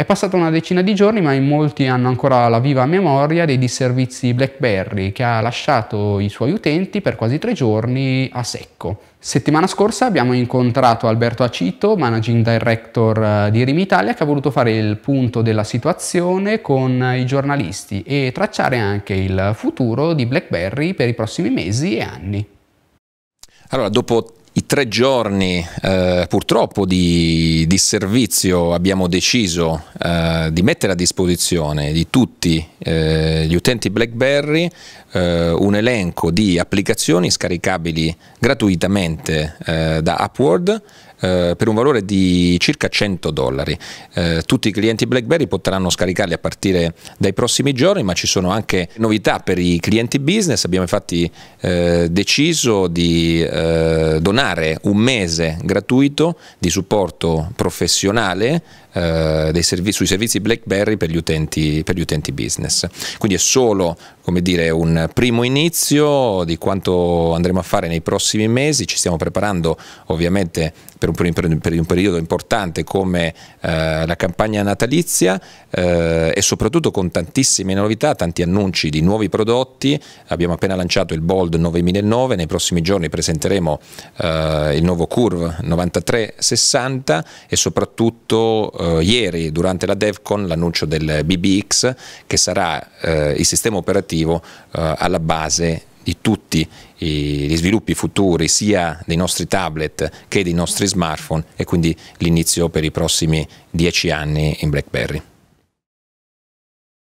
È passata una decina di giorni, ma in molti hanno ancora la viva memoria dei disservizi BlackBerry che ha lasciato i suoi utenti per quasi tre giorni a secco. Settimana scorsa abbiamo incontrato Alberto Acito, managing director eh, di Rim Italia, che ha voluto fare il punto della situazione con i giornalisti e tracciare anche il futuro di BlackBerry per i prossimi mesi e anni. Allora, dopo tre giorni eh, purtroppo di, di, servizio abbiamo deciso eh, di mettere a disposizione di tutti eh, gli utenti BlackBerry eh, un elenco di applicazioni scaricabili gratuitamente eh, da Upward eh, per un valore di circa 100 dollari. Eh, tutti i clienti BlackBerry potranno scaricarli a partire dai prossimi giorni, ma ci sono anche novità per i clienti business. Abbiamo infatti eh, deciso di eh, donare un mese gratuito di supporto professionale eh, servizi, sui servizi BlackBerry per gli, utenti, per gli utenti business. Quindi è solo come dire, un primo inizio di quanto andremo a fare nei prossimi mesi, ci stiamo preparando ovviamente per un, per un periodo importante come eh, la campagna natalizia eh, e soprattutto con tantissime novità, tanti annunci di nuovi prodotti, abbiamo appena lanciato il Bold 9009, nei prossimi giorni presenteremo eh, il nuovo Curve 9360 e soprattutto eh, ieri durante la DevCon l'annuncio del BBX che sarà eh, il sistema operativo educativo eh, alla base di tutti gli sviluppi futuri sia dei nostri tablet che dei nostri smartphone e quindi l'inizio per i prossimi dieci anni in BlackBerry.